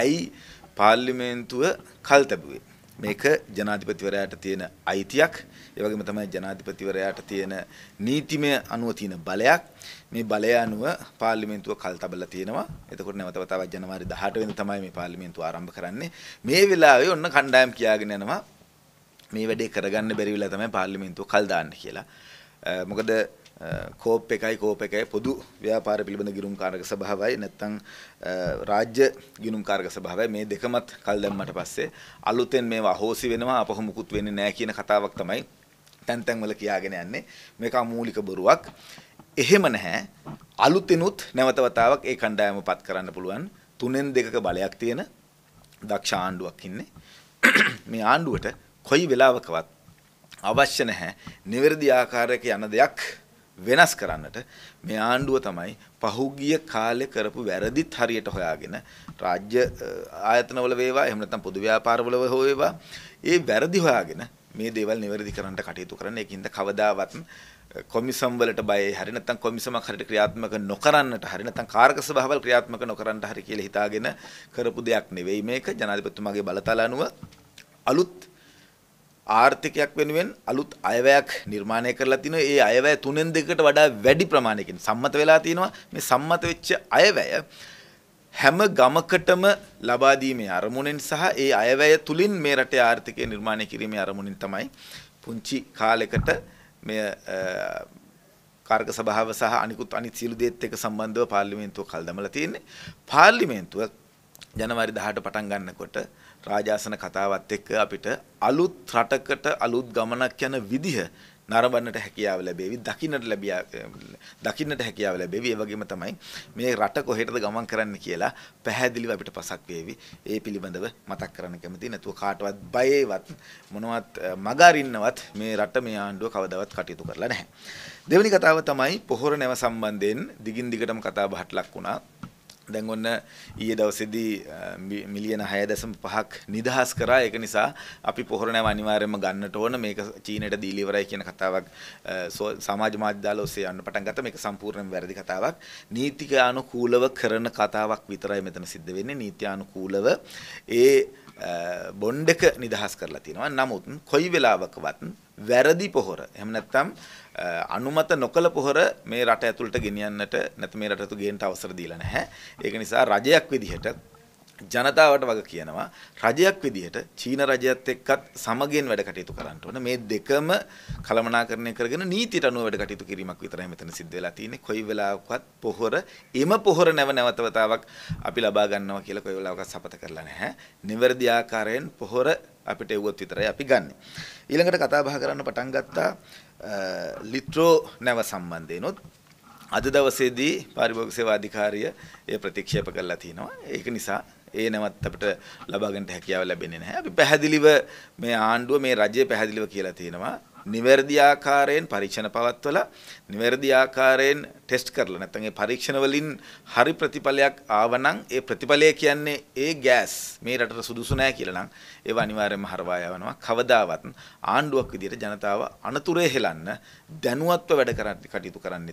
ඇයි පාර්ලිමේන්තුව කල් තැබුවේ මේක ජනාධිපතිවරයාට තියෙන අයිතියක් ඒ වගේම තමයි ජනාධිපතිවරයාට තියෙන නීතිමය අනුව තියෙන බලයක් මේ බලය අනුව පාර්ලිමේන්තුව කල් තබලා තියෙනවා එතකොට නැවත වතාවක් ජනවාරි 18 වෙනිදා තමයි මේ පාර්ලිමේන්තුව ආරම්භ කරන්නේ මේ වෙලාවේ ඔන්න කණ්ඩායම් කියාගෙන යනවා මේ වැඩේ කරගන්න බැරි වෙලා තමයි පාර්ලිමේන්තුව කල් දාන්න කියලා මොකද කෝප් එකයි කෝප් එකයි පොදු ව්‍යාපාර පිළිබඳ ගිනුම්කාරක සභාවයි නැත්නම් රාජ්‍ය ගිනුම්කාරක සභාවයි මේ දෙකමත් කල් දැම්මට පස්සේ අලුතෙන් මේවා අහෝසි වෙනවා අපහු මුකුත් වෙන්නේ නැහැ කියන කතාවක් තමයි තැන් තැන්වල කියාගෙන යන්නේ මේක මූලික බොරුවක් එහෙම නැහැ අලුතිනුත් නැවත වතාවක් ඒ කණ්ඩායම පත් කරන්න පුළුවන් තුනෙන් දෙකක බලයක් තියෙන දක්ෂ ආණ්ඩුවක් ඉන්නේ මේ ආණ්ඩුවට කොයි වෙලාවකවත් අවශ්‍ය නැහැ නිවැරදි ආකාරයක යන දෙයක් වෙනස් කරන්නට මේ ආණ්ඩුව තමයි පහුගිය කාලේ කරපු වැරදිත් හරියට හොයාගෙන රාජ්‍ය ආයතනවල වේවා එහෙම නැත්නම් පොදු ව්‍යාපාරවල වේවා ඒ වැරදි හොයාගෙන මේ දේවල් නිවැරදි කරන්නට කටයුතු කරන ඒකින්ද කවදාවත් කොමිසම් වලට බයයි හරි නැත්නම් කොමිසමක් හරියට ක්‍රියාත්මක නොකරන්නට හරි නැත්නම් කාර්ක සභාවල් ක්‍රියාත්මක නොකරන්නට හරි කියලා හිතාගෙන කරපු දෙයක් නෙවෙයි මේක ජනාධිපතිතුමාගේ බලතල අනුව අලුත් ආර්ථිකයක් වෙනුවෙන් අලුත් අයවැයක් නිර්මාණය කරලා තිනවා. ඒ අයවැය තුනෙන් දෙකට වඩා වැඩි ප්‍රමාණයකින් සම්මත වෙලා තිනවා. මේ සම්මත වෙච්ච අයවැය හැම ගමකටම ලබා දීමේ අරමුණෙන් සහ ඒ අයවැය තුලින් මේ රටේ ආර්ථිකය නිර්මාණය කිරීමේ අරමුණින් තමයි පුංචි කාලෙකට මේ කාර්ක සභාව සහ අනිකුත් අනිත් සියලු දේත් එක්ක සම්බන්ධව පාර්ලිමේන්තුව කල් දැමලා තියෙන්නේ. පාර්ලිමේන්තුව ජනවාරි 18 පටන් ගන්නකොට රාජාසන කතාවත් එක්ක අපිට අලුත් රටකට අලුත් ගමනක් යන විදිහ නරඹන්නට හැකියාව ලැබෙවි දකින්නට ලැබියා දකින්නට හැකියාව ලැබෙවි ඒ වගේම තමයි මේ රට කොහෙටද ගමන් කරන්න කියලා පැහැදිලිව අපිට පසක් වේවි ඒ පිළිබඳව මතක් කරන්න කැමති නැතුව කාටවත් බයේවත් මොනවත් මගාරින්නවත් මේ රට මේ ආණ්ඩුව කවදාවත් කටයුතු කරලා නැහැ දෙවෙනි කතාව තමයි පොහොර නැව සම්බන්ධයෙන් දිගින් දිගටම කතා බහට ලක් වුණා දැන් ඔන්න ඊයේ දවසේදී මිලියන 6.5ක් නිදහස් කරා ඒක නිසා අපි පොහොර නැව අනිවාර්යයෙන්ම ගන්නට ඕන මේක චීනයට දීලා ඉවරයි කියන කතාවක් සමාජ මාධ්‍ය දාලා ඔස්සේ යන්න පටන් ගත්තා මේක සම්පූර්ණයෙන්ම වැරදි කතාවක් නීතිකානුකූලව කරන කතාවක් විතරයි මෙතන සිද්ධ වෙන්නේ නීත්‍යානුකූලව ඒ බොන්ඩ් එක නිදහස් කරලා තියෙනවා නමුත් කොයි වෙලාවකවත් වැරදි පොහොර එහෙම නැත්නම් අනුමත නොකළ පොහොර මේ රට ඇතුළට ගෙනියන්නට නැත්නම් මේ රටට ගේන්න අවසර දීලා නැහැ. ඒක නිසා රජයක් විදිහට ජනතාවට වග කියනවා රජයක් විදිහට චීන රජයත් එක්කත් සමගින් වැඩ කටයුතු කරන්න ඕන මේ දෙකම කළමනාකරණය කරගෙන නීතියට අනුව වැඩ කටයුතු කිරීමක් විතරයි මෙතන සිද්ධ වෙලා තියෙන්නේ කොයි වෙලාවකවත් පොහොර එම පොහොර නැව නැවතවතාවක් අපි ලබා ගන්නවා කියලා කොයි වෙලාවකවත් සපත කරලා නැහැ නිවැරදි ආකාරයෙන් පොහොර අපිට එව්වොත් විතරයි අපි ගන්න. ඊළඟට කතා බහ කරන්න පටන් ගත්තා ලිට්‍රෝ නැව සම්බන්ධයෙන්ොත් අද දවසේදී පාරිභෝගික සේවා අධිකාරිය ඒ ප්‍රතික්ෂේප කරලා තිනවා. ඒක නිසා ඒ නැවත් අපිට ලබා ගන්නට හැකියාව ලැබෙන්නේ නැහැ. අපි පැහැදිලිව මේ ආණ්ඩුව මේ රජය පැහැදිලිව කියලා තිනවා. නිවැරදි ආකාරයෙන් පරීක්ෂණ පවත්වලා නිවැරදි ආකාරයෙන් ටෙස්ට් කරලා නැත්නම් ඒ පරීක්ෂණ වලින් හරි ප්‍රතිඵලයක් ආවනම් ඒ ප්‍රතිඵලය කියන්නේ ඒ ගෑස් මේ රටට සුදුසු නෑ කියලා නම් ඒව අනිවාර්යයෙන්ම හරවා යවනවා කවදාවත් ආණ්ඩුවක් විදියට ජනතාව අනතුරේ හෙලන්න දැනුවත්ව වැඩ කරන්න කටයුතු කරන්න